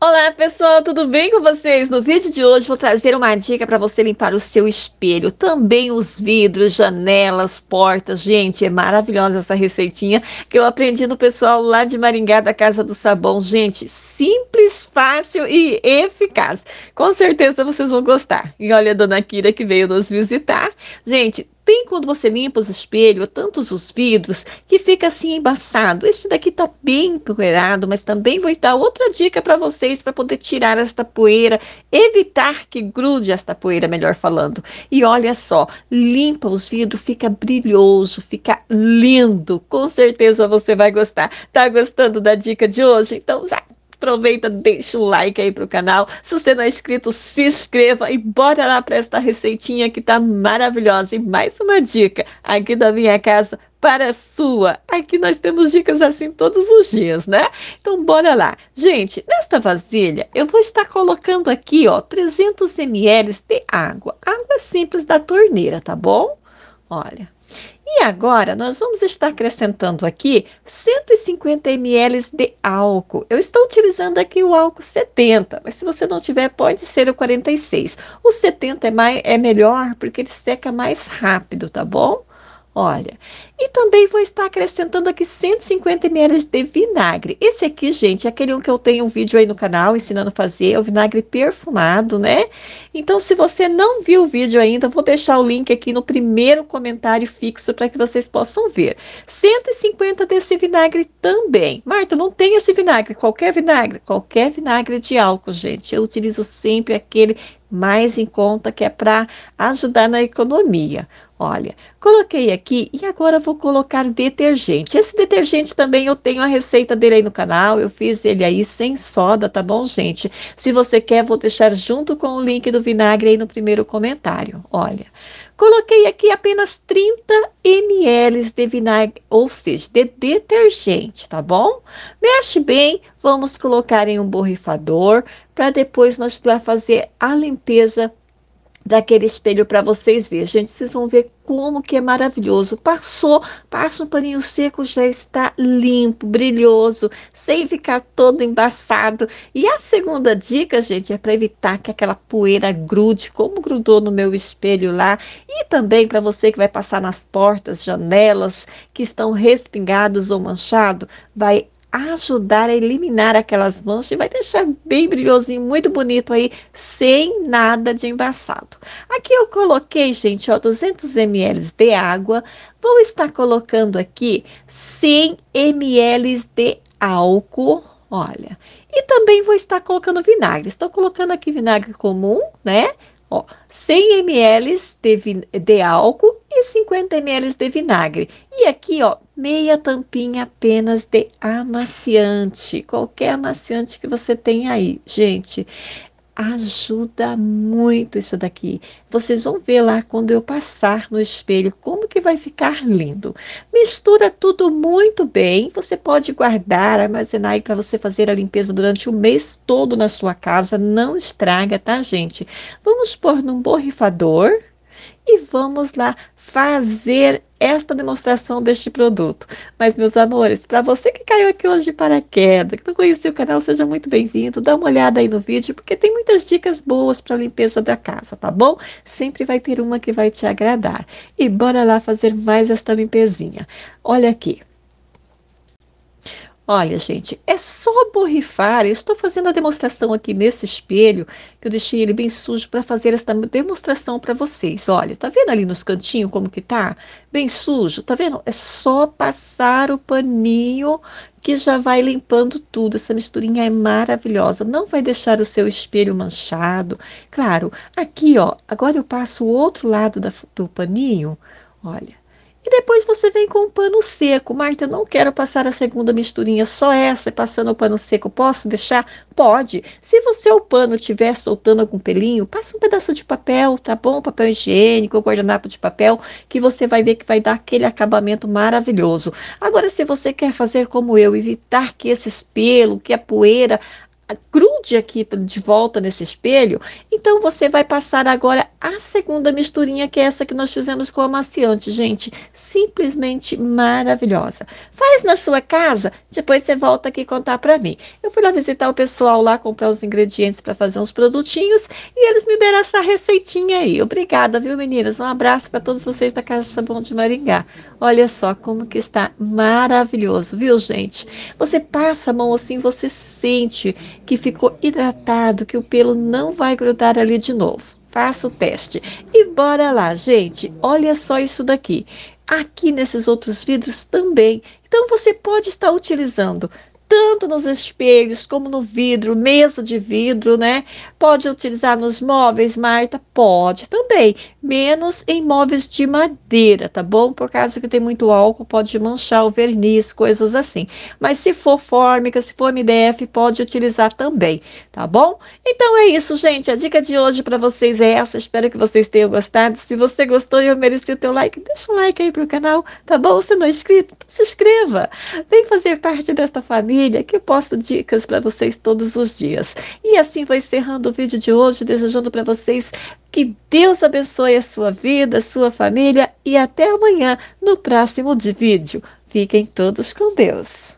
Olá pessoal, tudo bem com vocês? No vídeo de hoje vou trazer uma dica para você limpar o seu espelho, também os vidros, janelas, portas. Gente, é maravilhosa essa receitinha que eu aprendi no pessoal lá de Maringá da Casa do Sabão. Gente, simples, fácil e eficaz. Com certeza vocês vão gostar. E olha a dona Kira que veio nos visitar. Gente, Bem quando você limpa os espelhos, tantos os vidros, que fica assim embaçado. Este daqui tá bem empoeirado mas também vou dar outra dica para vocês para poder tirar esta poeira, evitar que grude esta poeira, melhor falando. E olha só, limpa os vidros, fica brilhoso, fica lindo. Com certeza você vai gostar. Tá gostando da dica de hoje? Então já Aproveita, deixa o like aí pro canal. Se você não é inscrito, se inscreva e bora lá para esta receitinha que tá maravilhosa. E mais uma dica aqui da minha casa para a sua. Aqui nós temos dicas assim todos os dias, né? Então bora lá. Gente, nesta vasilha eu vou estar colocando aqui, ó, 300 ml de água. Água simples da torneira, tá bom? Olha, e agora nós vamos estar acrescentando aqui 150 ml de álcool. Eu estou utilizando aqui o álcool 70, mas se você não tiver, pode ser o 46. O 70 é, mais, é melhor porque ele seca mais rápido, tá bom? Olha, e também vou estar acrescentando aqui 150 ml de vinagre. Esse aqui, gente, é aquele que eu tenho um vídeo aí no canal ensinando a fazer, é o vinagre perfumado, né? Então, se você não viu o vídeo ainda, vou deixar o link aqui no primeiro comentário fixo para que vocês possam ver. 150 desse vinagre também. Marta, não tem esse vinagre, qualquer vinagre, qualquer vinagre de álcool, gente. Eu utilizo sempre aquele mais em conta que é para ajudar na economia. Olha, coloquei aqui e agora vou colocar detergente. Esse detergente também eu tenho a receita dele aí no canal, eu fiz ele aí sem soda, tá bom, gente? Se você quer, vou deixar junto com o link do vinagre aí no primeiro comentário. Olha, coloquei aqui apenas 30 ml de vinagre, ou seja, de detergente, tá bom? Mexe bem, vamos colocar em um borrifador para depois nós fazer a limpeza daquele espelho para vocês verem. Gente, vocês vão ver como que é maravilhoso. Passou, passa um paninho seco, já está limpo, brilhoso, sem ficar todo embaçado. E a segunda dica, gente, é para evitar que aquela poeira grude, como grudou no meu espelho lá, e também para você que vai passar nas portas, janelas que estão respingados ou manchado, vai ajudar a eliminar aquelas manchas e vai deixar bem brilhosinho, muito bonito aí, sem nada de embaçado. Aqui eu coloquei, gente, ó, 200 ml de água. Vou estar colocando aqui 100 ml de álcool, olha. E também vou estar colocando vinagre. Estou colocando aqui vinagre comum, né? Ó, 100 ml de, de, álcool e 50 ml de vinagre. E aqui, ó, meia tampinha apenas de amaciante. Qualquer amaciante que você tem aí, gente ajuda muito isso daqui. Vocês vão ver lá quando eu passar no espelho como que vai ficar lindo. Mistura tudo muito bem. Você pode guardar, armazenar aí para você fazer a limpeza durante o mês todo na sua casa. Não estraga, tá, gente? Vamos pôr num borrifador e vamos lá fazer esta demonstração deste produto. Mas, meus amores, para você que caiu aqui hoje de paraquedas, que não conhecia o canal, seja muito bem-vindo. Dá uma olhada aí no vídeo, porque tem muitas dicas boas para limpeza da casa, tá bom? Sempre vai ter uma que vai te agradar. E bora lá fazer mais esta limpezinha. Olha aqui. Olha, gente, é só borrifar. Eu estou fazendo a demonstração aqui nesse espelho, que eu deixei ele bem sujo para fazer esta demonstração para vocês. Olha, tá vendo ali nos cantinhos como que tá? Bem sujo, tá vendo? É só passar o paninho que já vai limpando tudo. Essa misturinha é maravilhosa, não vai deixar o seu espelho manchado. Claro, aqui, ó, agora eu passo o outro lado da, do paninho, olha. E depois você vem com um pano seco. Marta, eu não quero passar a segunda misturinha, só essa, passando o pano seco. Posso deixar? Pode. Se você o pano estiver soltando algum pelinho, passa um pedaço de papel, tá bom? Papel higiênico, guardanapo de papel, que você vai ver que vai dar aquele acabamento maravilhoso. Agora, se você quer fazer como eu, evitar que esses pelos, que a poeira grude aqui de volta nesse espelho, então você vai passar agora a segunda misturinha, que é essa que nós fizemos com o amaciante, gente. Simplesmente maravilhosa. Faz na sua casa, depois você volta aqui contar para mim. Eu fui lá visitar o pessoal lá, comprar os ingredientes para fazer uns produtinhos e eles me deram essa receitinha aí. Obrigada, viu, meninas? Um abraço para todos vocês da Casa Sabão de Maringá. Olha só como que está maravilhoso, viu, gente? Você passa a mão assim, você sente que ficou hidratado, que o pelo não vai grudar ali de novo. Faça o teste. E bora lá, gente. Olha só isso daqui. Aqui nesses outros vidros também. Então você pode estar utilizando tanto nos espelhos como no vidro, mesa de vidro, né? Pode utilizar nos móveis, Marta? Pode também, menos em móveis de madeira, tá bom? Por causa que tem muito álcool, pode manchar o verniz, coisas assim. Mas se for fórmica, se for MDF, pode utilizar também, tá bom? Então é isso, gente. A dica de hoje para vocês é essa. Espero que vocês tenham gostado. Se você gostou e eu mereci o teu like, deixa um like aí pro canal, tá bom? Se não é inscrito, se inscreva. Vem fazer parte desta família família, que eu posto dicas para vocês todos os dias. E assim vou encerrando o vídeo de hoje, desejando para vocês que Deus abençoe a sua vida, a sua família e até amanhã no próximo de vídeo. Fiquem todos com Deus.